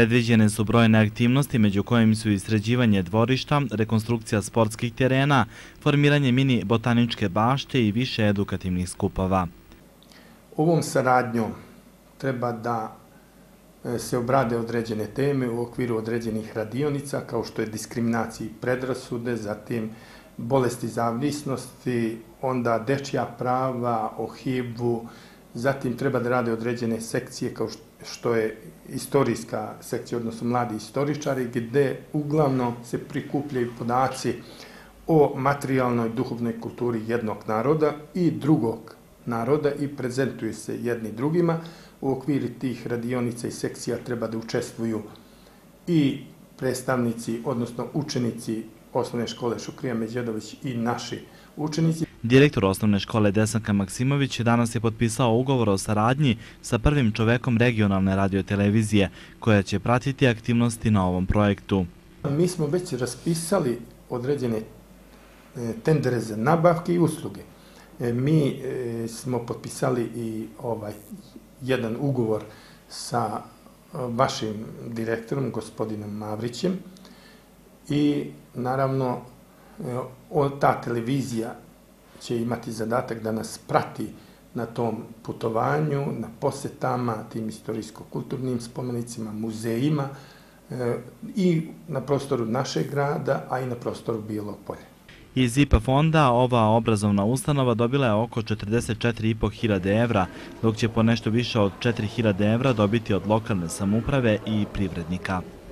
Predviđene su brojne aktivnosti među kojim su istrađivanje dvorišta, rekonstrukcija sportskih terena, formiranje mini botaničke bašte i više edukativnih skupova. U Ovom saradnjom treba da e, se obrade određene teme u okviru određenih radionica kao što je diskriminacija i predrasude, zatim bolesti zavisnosti, onda dečja prava, o HIV-u, zatim treba da rade određene sekcije kao što je istorijska sekcija, odnosno mladi istoričari, gde uglavno se prikupljaju podaci o materijalnoj duhovnoj kulturi jednog naroda i drugog naroda i prezentuju se jedni drugima. U okviru tih radionica i sekcija treba da učestvuju i predstavnici, odnosno učenici osnovne škole Šukrija Međedović i naši učenici, Direktor osnovne škole Desanka Maksimović danas je potpisao ugovor o saradnji sa prvim čovekom regionalne radiotelevizije koja će pratiti aktivnosti na ovom projektu. Mi smo već raspisali određene e, tendere za nabavke i usluge. E, mi e, smo potpisali i ovaj jedan ugovor sa vašim direktorom, gospodinom Mavrićem, i naravno ta televizija će imati zadatak da nas prati na tom putovanju, na posetama, tim istorijsko-kulturnim spomenicima, muzejima eh, i na prostoru našeg grada, a i na prostoru Bijelog polja. Iz IPA fonda ova obrazovna ustanova dobila je oko 44,5 hiljade evra, dok će po nešto više od 4 hiljade evra dobiti od lokalne samuprave i privrednika.